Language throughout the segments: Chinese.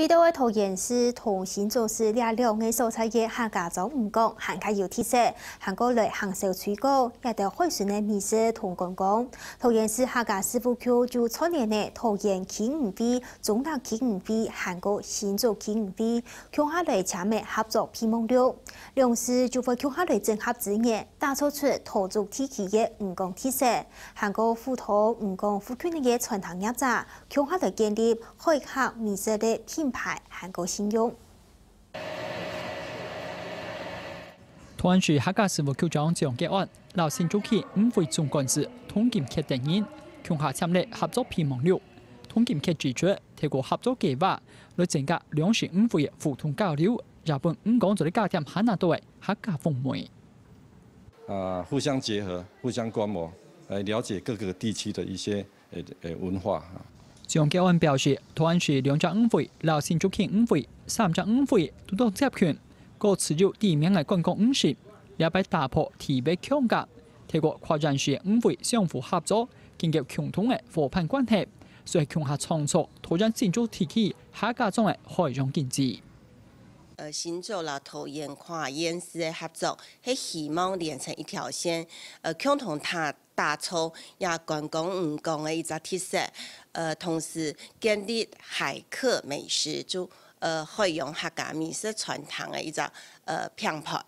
北都的桃源市同新州市两大农业蔬菜业下架种蜈蚣，韩国有特色，韩国来行寿吹广，也得会选的面试同讲光。桃源市下架师傅叫就初年的桃源企五蚣，中大企五蚣，韩国新走企五蚣，强下来企业合作批目标，两市就会强下来整合资源，打造出土著企企业蜈蚣特色，韩国富土蜈蚣富圈的传统业者，强下来建立开客美食的批。牌韩够信用。台安市客家事务局长郑吉安，劳心主持五会总干事，团结确定人，强化参与合作片网络，团结揭指出，透过合作计划来增加两岸五会互通交流，日本五国做的家庭很难到位，客家风貌。啊，互相结合，互相观摩，来了解各个地区的一些呃呃文化啊。张吉文表示，台湾是两战五会，绕鲜竹坛五会，三战五会都得接权。各持有地面的观光五事，也被打破地被强格。透国跨张是五会相互合作，建立共同的伙伴关系，所以强化创作，拓展建筑地区下阶段的海洋经济。呃，新洲老头岩矿、岩石的合作，遐希望连成一条线。呃，共同塔、大草也观光、渔港的一个特色。呃，同时建立海客美食，就呃海洋客家美食传统的一个呃品牌。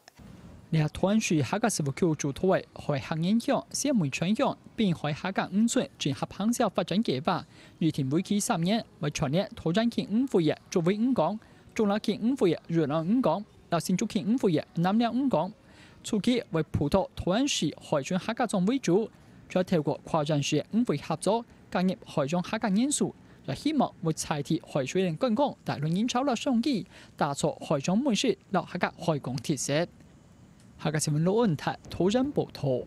两团属客家石浦区主导，海客影响、厦门传扬，并海客家五村整合横向发展计划。预定为期三年，为全年拓展至五副业作为五港。中南建五副業越南五港，南新竹建五副業南寧五港，初期为葡萄台灣市海船客家廠为主，再透过跨鎮市五副合作，加入海上客家因素，也希望會齊貼海船人觀光，帶領人潮落商机，打造海上美食，落客家海港特色。客家新闻盧恩泰，土人報道。